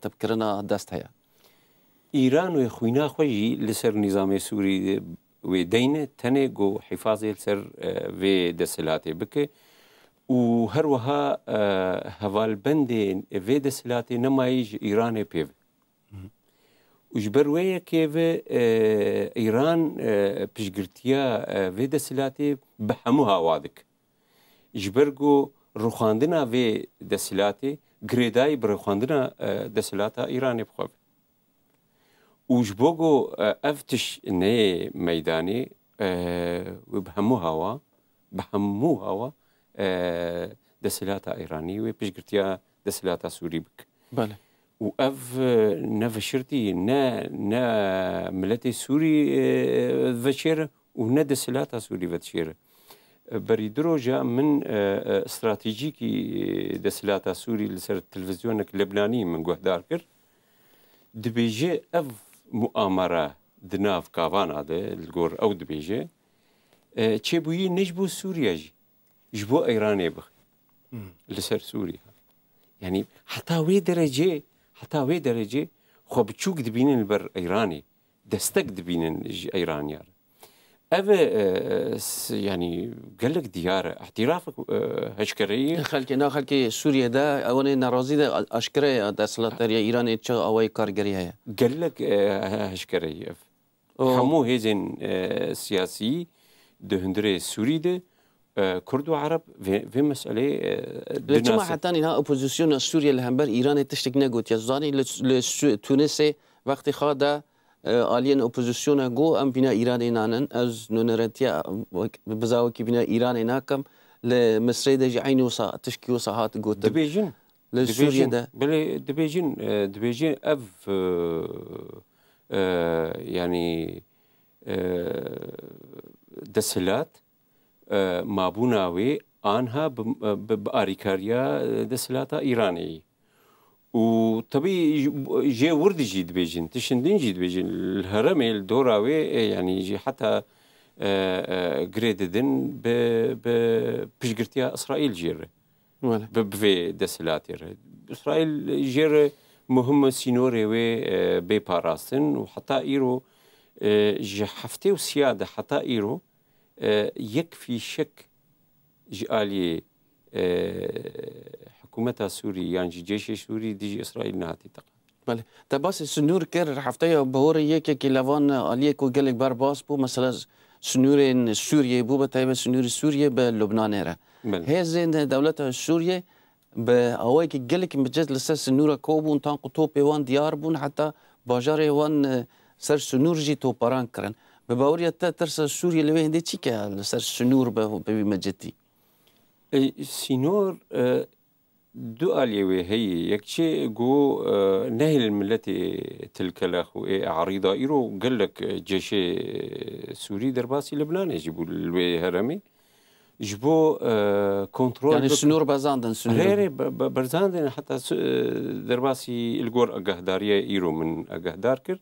تبکردنا دەست هەیە ئیران و خوینا خۆی لەسەر نیظامی سووری وێ دەینە تەنێ گۆ حیفاازێ سەر وێ دەسەلاتێ بکە و هەروەها هەواالبندێن وێ دەسەلاتێ نەمایش ئیرانێ پێو وژبەرەیە کێوێ ئیران پشگرتیە وێ دەسەلاتێ بە هەموو هاوا دک ژبەرگۆ ڕوخاندنا وێ دەسەلاتێ گریدای برخواندن دسلاتا ایرانی بخواب اوش بگو افتش نه میدانی و به همو هوا به همو هوا دسلاتا ایرانی و پیش گرتیا دسلاتا سوری بک بله و اف نه وشرتی نه نه ملت سوری وشیر و نه دسلاتا سوری وشیره بەری درۆژە من استراتیژیکی دەسلاتا سووری لەسەر تلڤزیۆنێک لەبلانی من گوهدار کرد دبێژێ ئەف مواممەرە دناف کاوانادە گۆر ئەو دبێژێ چێبووی نەش بۆ سووریاژی ji bo Îranê bix li ser Sûriya. Yani heta wê derece heta wê derece xwe biçûk dibînin li ber Îranê destek dibînin ji Îraniyar. ev yani gelek diyar ihtiraf heşkereyi halke na halke Suriye'de evan narazi de aşkere deslatariya İran'e çağ avay kargeriye gelek heşkereyi همو هیزن سیاسی دهندره سوری ده كرد وعرب في, في مسألة لجمع حتى إنها أوبوزيسيون سوريا الهمبر إيران تشتك نقود يزاني لتونس وقت خادا Ee, alien opoziciona go em bîna Îranê az ez ya bizawekî bîna Îranê nakim li Misrê de jî eynî wisa tişkî wisa hat gotin. Dibêjin li Sûriyê de. Bilê dibêjin e, dibêjin ev e, e, yani desilat mabûna wê anha bi arîkariya desilata Îranê. و وطبيعي جا ورد جي دبيجن تشندين جي دبيجن الهرم الدوراوي إيه، يعني جي حتى جريددن آه، آه، ب ب بشجرتيا اسرائيل جير بفي دسلاتير اسرائيل جير مهمه سينوري وي آه، بي باراسن وحتى ايرو جي حفته وسياده حتى ايرو يكفي شك جالي حکومت سوری یان جیش سوری دیجی اسرائیل نهاتی تقا بله تا باس سنور کر هفته بهور یکی که لوان علیه کو گلک بر باس بو مثلا سنور سوریه بو به تایب سنور سوریه به لبنان را بله. هزین دولت سوریه به اوای که گلک مجد لسه سنور کوبون تان قطوب وان دیار بون حتی باجار وان سر سنور جی تو پران کرن به باوری تا ترس سوریه لوی هنده چی که سر سنور به مجدی سینور دو اليوي هي يكشي جو آه، نهل الملة تلك الأخو إيه، عريضة إيرو قال لك جيش آه، سوري درباسي لبنان يجيبوا الوي هرمي جبو آه، كنترول يعني سنور بازاندن سنور غير برزاندن حتى درباسي الجور أجهدارية إيرو من أجهدار كر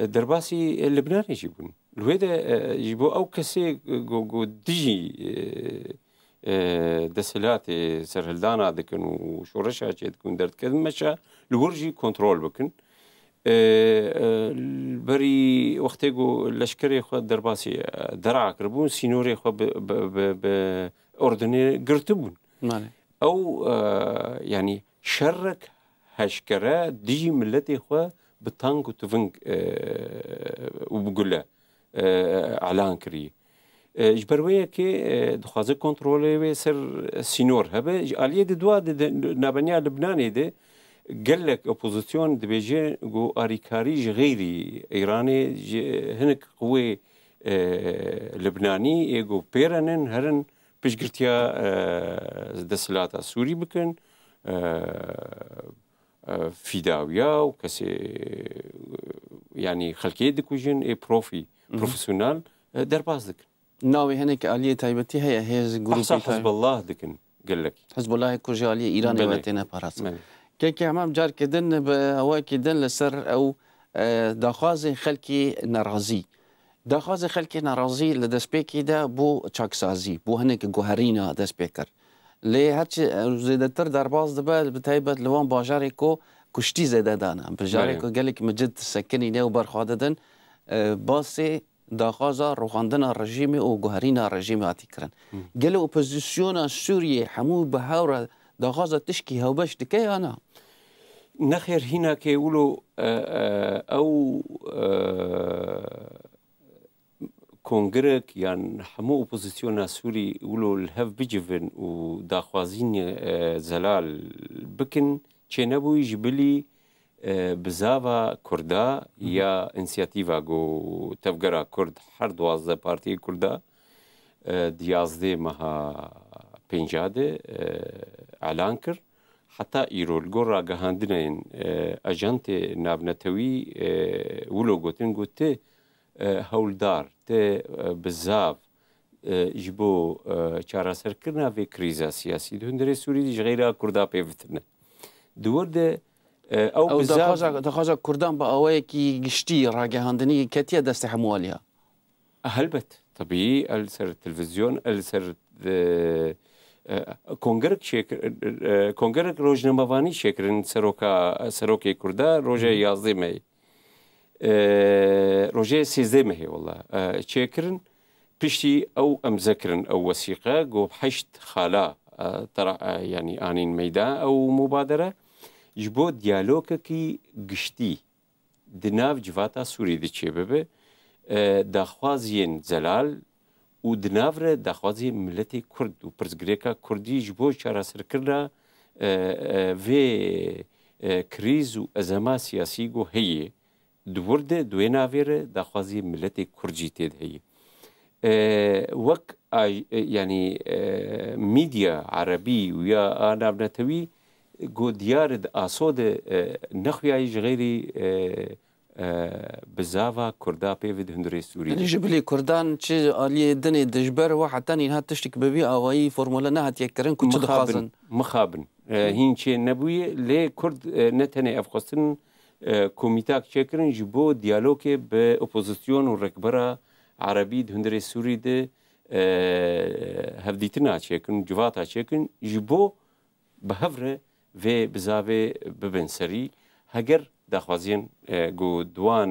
درباسي لبنان يجيبون الويدا يجيبو أو كسي جو, جو ديجي دەسەلاتێ سەرهلدانا دەکەن و شۆڕەشا چێت بکەن دەردکردن مەچە لە وەرژی کۆنتترۆل بکن بەری وەختێک و لەشکری خۆ دەرباسی دەراکردبوون سینۆری خۆ ئۆردنێ گرت بوون ئەو ینی شەرک هەشکرە دیژی ملەتی خۆ بە تانگ و تڤنگ و بگولە ئالان کردی ji ber wê yekê e, dixwaze kontrolê wê ser e, sînor hebe ji aliyê di dua nabeniya Libnanê de gelek opozisyon dibêje got arîkarî ji xêrî Îranê ji e, hinek qwê Libnanî ê got pêrenin herin piştgirtiya desilata Sûrî bikin fîdawiya û kesê yanî xelkê dikujin ê profî mhm. profesyonel derbas dikin. ناوی هەنێک ئالیە تایبەتی هەیە هێز گروپی حزب الله دکن گەلک حزب الله کوژالیە ئیرانی وەتێنە پاراست کێکی هەمام جارکردن بە ئەوەیەکی دن لەسەر ئەو داخوازی خەلکی نەڕازی داخوازی خەلکی نەڕازی لە دەستپێکیدا بۆ چاکسازی بۆ هەنێک گوهرینە دەستپێک کرد لێ هەرچی زێدەتر دەرباز دەبێت بە تایبەت لەوان باژارێک کۆ کوشتی زێدەدانە بژارێک گەلێک مجد سەکنی نێو بەرخوادەدن باسێ دا غازا روغاندنا رژیم او گوهرینا رژیم هاتی کرن گل اپوزیسیون سوریه همو به هاورا دا غازا تشکی هاوبش دکی آنا نخیر هینا که اولو او کنگرک یان همو اپوزیسیون سوری اولو الهف بجفن و داخوازین زلال بکن چه نبوی جبلی بزاوا کوردا یا ئینسیاتیڤا گۆ تەفگەرا کورد هەر دوازدە پارتی کوردا دیازدێ مەها پێنجادێ ئالان کرد حتا ئیرۆل گۆ ڕاگەهاندنێن ئەژەنتێ نابنەتەوی ولۆ گوتن گوت تێ هەولدار تێ بزاو ji bo çaraserkirina vê krîza siyasî di hundirê Sûî ji xeyra Kurda pêvitine. Di wir de ئەو كي کوردان بە هاندني كاتيا دست حمواليا هلبت طبيعي السر التلفزيون السر آه، كونغرك تلڤزیۆن ئەل سەر کۆنگەرک کۆنگەرک ڕۆژنەمەوانی شێکردن سەرۆکە سەرۆکی کووردا ڕۆژە یازدەمەی والله شكر هێوڵە او پشتی ئەو ئەمزەکردن ئەو وەسیقە گۆپهشت خالا يعني انين مەدا او مبادره ji bo diyalogekî giştî di nav civata Sûriyê de çêbibe daxwaziyên zelal û di nav re daxwaziyên milletê Kurd û pirzgirêka Kurdî ji bo çarasirkirina vê kriz û ezema siyasî got heye di wurdê duê navê re daxwaziyên milletê Kurd jî tê de heye. وەک ینی میدیا عربی و یا ناونەتەوی گودیار آسود نخویای غیری بزاوا کرده پیوید هندوری سوری یعنی جبلی کردان چی آلی دنی دجبر و حتی نینها تشتک ببی آوایی فرمولا نه هتی کرن کچه دخوازن مخابن هین چی نبوی لی کرد نتنی افخستن کمیتاک چه کرن جبو دیالوگ به اپوزیسیون و رکبرا عربی ده سوری ده هفدیتنا چه کرن جواتا چه جبو به ve bizave bibin serî heger daxwaziyên got duwan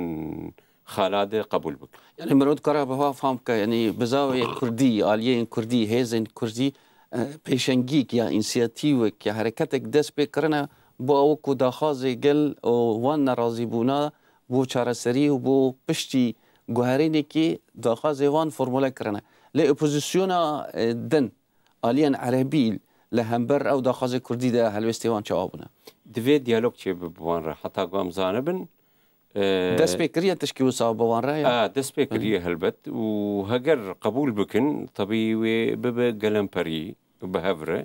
xaladê qebul bik. Yani mirov kara biha fam bike yanî bizavê Kurdî, aliyên Kurdî, hêzên Kurdî pêşengîk ya însiyatîwek ya hereketek dest pê kirine bo ew ku daxwazê gel wan nerazîbûna bo çareserî û bo piştî guherînekî daxwazê wan formule kirine. Lê opozîsyona din aliyên erebîl لە هەمبەر ئەو داخوازی کوردیدا هەلوێستیوان چاوابوونە دوێ دیالۆک چێ بوانڕە حتا گامزانە بن دەست پێکریە تشکی و ساوبوانڕای دەست پێکریە هەلبەت و هەگەر قبول بکن تەبی وێ ببە گەلمپەری بەهەورە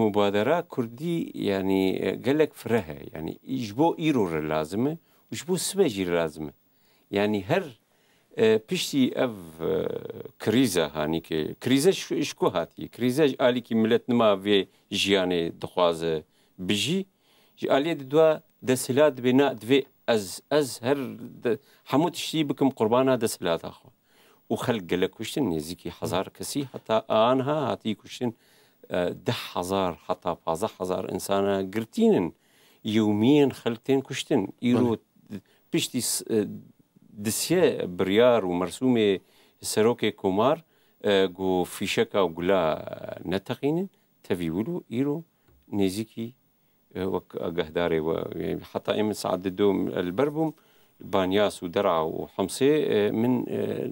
مبادەرا کوردی ینی گەلک فرەهە ینی ئیش بۆ ئیرۆڕە لازمە وش بۆ سبەژی لازمە ینی هەر پشتی ئەف کریزە هانیکە کریزە شکو هاتی کریزە ئالیکی ملت نما vê ژیانê dixwaze bijî ji aliyê didwa desila dibê na divê ez ez her hemû tiştî bikim qurbana desilata xwe û xelk gelek kuştin nêzîkî hezar kesî heta anha hatî kuştin deh hezar heta pazah hezar insana girtînin yewmiyên xelk tên kuştin îro piştî دسیه بریار و مرسوم سروک کمار اه، گو فیشکا و گلا نتقینن تفیولو ایرو نزیکی اه، و وەک و حتی امن سعد دوم لەبەر بانیاس و درع و حمسێ اه، من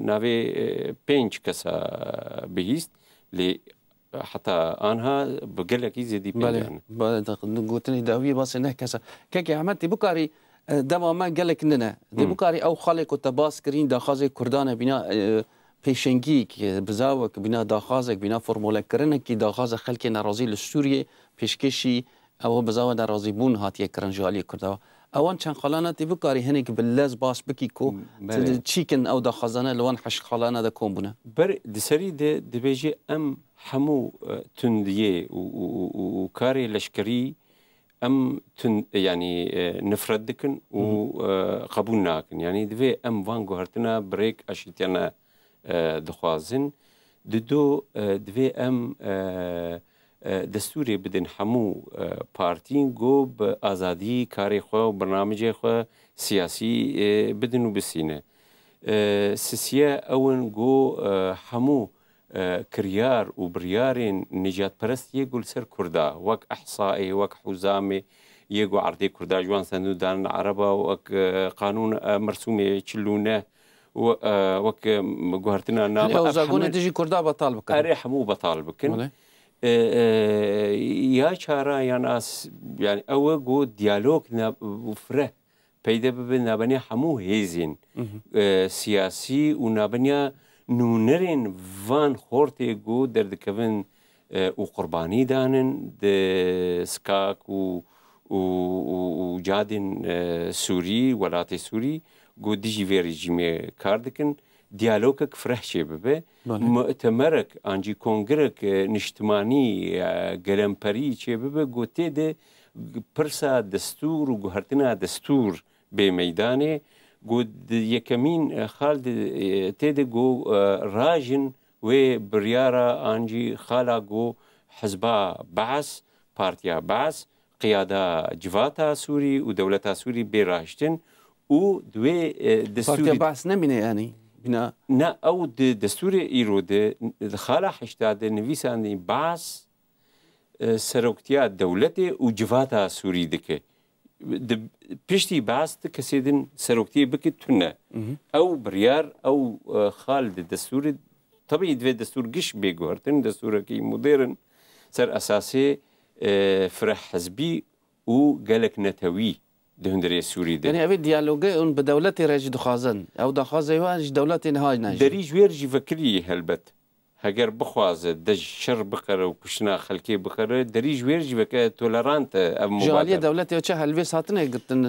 نوی پنج کەسە بهیست لی حتى انها بقول لك يزيد بله بله قلت لي داوي بس انه كسا كيك عملتي بكاري دما ما gelek nine dê bikarî ew xalê ku te bas kirîn daxazê Kurdan bîna pêşengiyekî bizawek bîna daxazek bîna formolekkirinekî daxaza xelkê nerazî li Sûriyê pêşkeşî ew bizawa nerazîbûn hatiye kirin ji aliyê Kurda. Ewan çend xalana tê bikarî hinek bi lez bas bikî ku çîkin ew daxazane li wan heş xalana de kombûne. Ber di serî dê dibêje em hemû tundiyê û karê leşkerî, ئەم ینی نفرەت دکن و قبول ناکن ینی دوێ ئەم وان گوهرتنە برێک ئەشیتیانە دخوازن دو دوێ ئەم دەستوری بدن هەموو پارتین گۆ بە ئازادی کاری خۆ و بەنامجێ خۆ سیاسی بدن و بسینە سسیە ئەون گۆ هەموو کریار و بریارên nijadperest yê gul ser Kurda wek ehsaê wek huzamê yê gu erdê Kurda ji wan sendûdanin ereba wek qanûn mersûmê çilûne wek guhertina namezagonê dijî Kurda betal bikin erê hemû betal bikin ya çara yan as yani ew gu diyalog fre peyde bibin nabenê hemû hêzên siyasî û nabenya nûnerên van xortê got derdikevin û qurbanî danin di skak û cadên Sûrî welatê Sûrî got dijî vê rejîmê kar dikin diyalogek frehşê bibe mutemerek an jî kongirek niştimanî gelemperî çê bibe got tê de pirsa destûr û guhertina destûr bê meydanê گود یەکەمین خال تێدەگۆ ڕژن وێ بریارە ئانجی خالا گۆ حزبا بەس پارتیا بەس قیادا جیواتا سووری و دەولەتا سووری بێڕاشتن و دوێ دەستوری باس نەبینێ ینی نه ئەو دەستوری ئیرۆدە خالا هشتادە نویسانی باس سەرۆکتیا دەولەتێ و جیواتا سووری دکە. پشتی باست کەسێدن سەرۆکتی بکەیت تونە ئەو بریار ئەو خال دەستور تەبی دوێ دەستور گشت بێگوهرتن دەستورەکەی مدێرن سەر ئەساسێ فرە حەزبی و گەلک نەتەوی دهندرێ سووری دەێ ئەوێ دیالۆگە اون بە دەوڵەتی ڕێژی دخوازن ئەو دەخوازەوانش دەوڵەتی نهای نای دەریژ وێرژی بەکری هەلبەت heger bixwaze de şir bixere û kuştina xelkê bixere derî ji wêr jîveke tolerant e ev Ji aliyê dewletê çi helvê hatine girtin